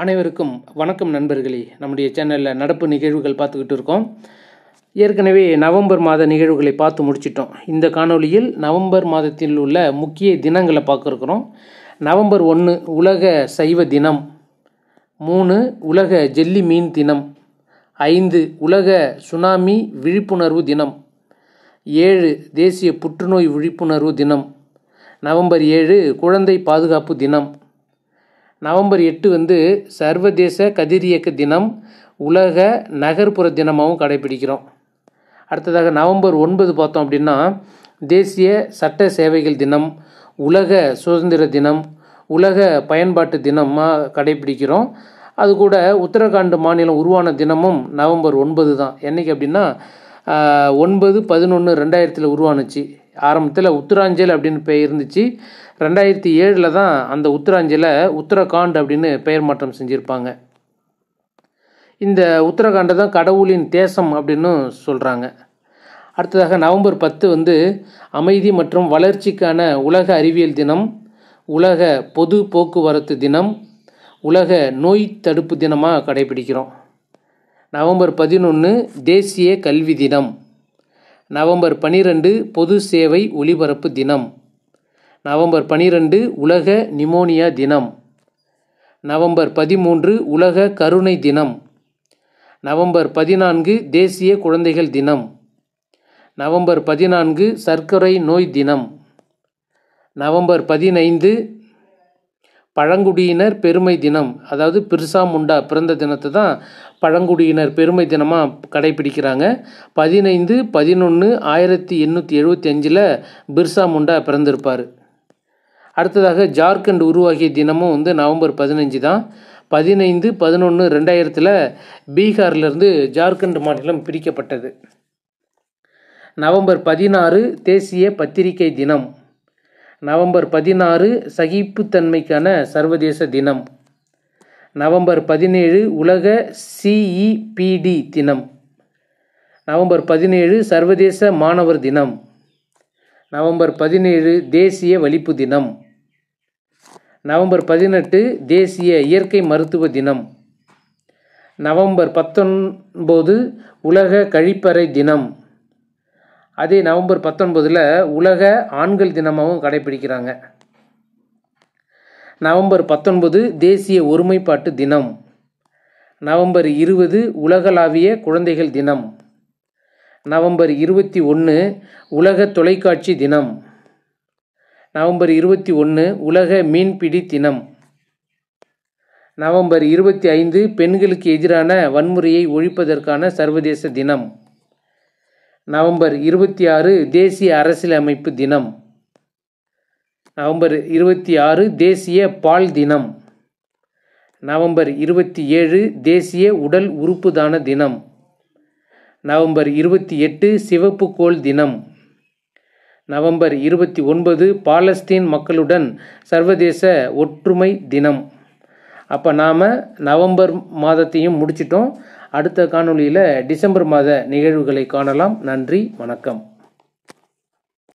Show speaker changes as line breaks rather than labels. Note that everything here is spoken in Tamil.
அனைவருக்கும் வணக்கம் நண்பர்களே நம்முடைய சேனலில் நடப்பு நிகழ்வுகள் பார்த்துக்கிட்டு இருக்கோம் ஏற்கனவே நவம்பர் மாத நிகழ்வுகளை பார்த்து முடிச்சிட்டோம் இந்த காணொலியில் நவம்பர் மாதத்தில் உள்ள முக்கிய தினங்களை பார்க்குறோம் நவம்பர் ஒன்று உலக சைவ தினம் மூணு உலக ஜெல்லி மீன் தினம் ஐந்து உலக சுனாமி விழிப்புணர்வு தினம் ஏழு தேசிய புற்றுநோய் விழிப்புணர்வு தினம் நவம்பர் ஏழு குழந்தை பாதுகாப்பு தினம் நவம்பர் எட்டு வந்து சர்வதேச கதிரியக்க தினம் உலக நகர்ப்புற தினமாகவும் கடைபிடிக்கிறோம் அடுத்ததாக நவம்பர் ஒன்பது பார்த்தோம் அப்படின்னா தேசிய சட்ட சேவைகள் தினம் உலக சுதந்திர தினம் உலக பயன்பாட்டு தினமாக கடைபிடிக்கிறோம் அது கூட உத்தரகாண்ட் மாநிலம் உருவான தினமும் நவம்பர் ஒன்பது தான் என்றைக்கு அப்படின்னா ஒன்பது பதினொன்று ரெண்டாயிரத்தில் உருவானுச்சு ஆரம்பத்தில் உத்தராஞ்சல் அப்படின்னு பெயர் இருந்துச்சு ரெண்டாயிரத்தி ஏழில் தான் அந்த உத்தராஞ்சலை உத்தரகாண்ட் அப்படின்னு பெயர் மாற்றம் செஞ்சுருப்பாங்க இந்த உத்தரகாண்டை தான் கடவுளின் தேசம் அப்படின்னு சொல்கிறாங்க அடுத்ததாக நவம்பர் பத்து வந்து அமைதி மற்றும் வளர்ச்சிக்கான உலக அறிவியல் தினம் உலக பொது போக்குவரத்து தினம் உலக நோய் தடுப்பு தினமாக கடைபிடிக்கிறோம் நவம்பர் பதினொன்று தேசிய கல்வி தினம் நவம்பர் பனிரெண்டு பொது சேவை ஒலிபரப்பு தினம் நவம்பர் பனிரெண்டு உலக நிமோனியா தினம் நவம்பர் பதிமூன்று உலக கருணை தினம் நவம்பர் பதினான்கு தேசிய குழந்தைகள் தினம் நவம்பர் பதினான்கு சர்க்கரை நோய் தினம் நவம்பர் பதினைந்து பழங்குடியினர் பெருமை தினம் அதாவது பிர்சா முண்டா பிறந்த தினத்தை தான் பழங்குடியினர் பெருமை தினமாக கடைபிடிக்கிறாங்க பதினைந்து பதினொன்று ஆயிரத்தி எண்ணூற்றி எழுபத்தி அஞ்சில் பிர்சா முண்டா பிறந்திருப்பார் அடுத்ததாக ஜார்க்கண்ட் உருவாகிய தினமும் வந்து நவம்பர் பதினஞ்சு தான் பதினைந்து பதினொன்று ரெண்டாயிரத்தில் பீகார்லேருந்து ஜார்க்கண்ட் மாநிலம் பிரிக்கப்பட்டது நவம்பர் பதினாறு தேசிய பத்திரிகை தினம் நவம்பர் பதினாறு சகிப்புத்தன்மைக்கான சர்வதேச தினம் நவம்பர் பதினேழு உலக சிஇபிடி e தினம் நவம்பர் பதினேழு சர்வதேச மாணவர் தினம் நவம்பர் பதினேழு தேசிய வலிப்பு தினம் நவம்பர் பதினெட்டு தேசிய இயற்கை மருத்துவ தினம் நவம்பர் பத்தொன்பது உலக கழிப்பறை தினம் அதே நவம்பர் பத்தொன்பதில் உலக ஆண்கள் தினமாகவும் கடைபிடிக்கிறாங்க நவம்பர் பத்தொன்பது தேசிய ஒருமைப்பாட்டு தினம் நவம்பர் இருபது உலகளாவிய குழந்தைகள் தினம் நவம்பர் இருபத்தி ஒன்று உலக தொலைக்காட்சி தினம் நவம்பர் இருபத்தி ஒன்று உலக மீன்பிடி தினம் நவம்பர் இருபத்தி ஐந்து பெண்களுக்கு எதிரான வன்முறையை ஒழிப்பதற்கான சர்வதேச தினம் நவம்பர் இருபத்தி ஆறு தேசிய அரசியலமைப்பு தினம் நவம்பர் இருபத்தி ஆறு தேசிய பால் தினம் நவம்பர் இருபத்தி ஏழு தேசிய உடல் உறுப்பு தான தினம் நவம்பர் இருபத்தி எட்டு சிவப்பு கோள் தினம் நவம்பர் இருபத்தி ஒன்பது பாலஸ்தீன் மக்களுடன் சர்வதேச ஒற்றுமை தினம் அப்போ நாம் நவம்பர் மாதத்தையும் முடிச்சிட்டோம் அடுத்த காணொளியில் டிசம்பர் மாத நிகழ்வுகளை காணலாம் நன்றி வணக்கம்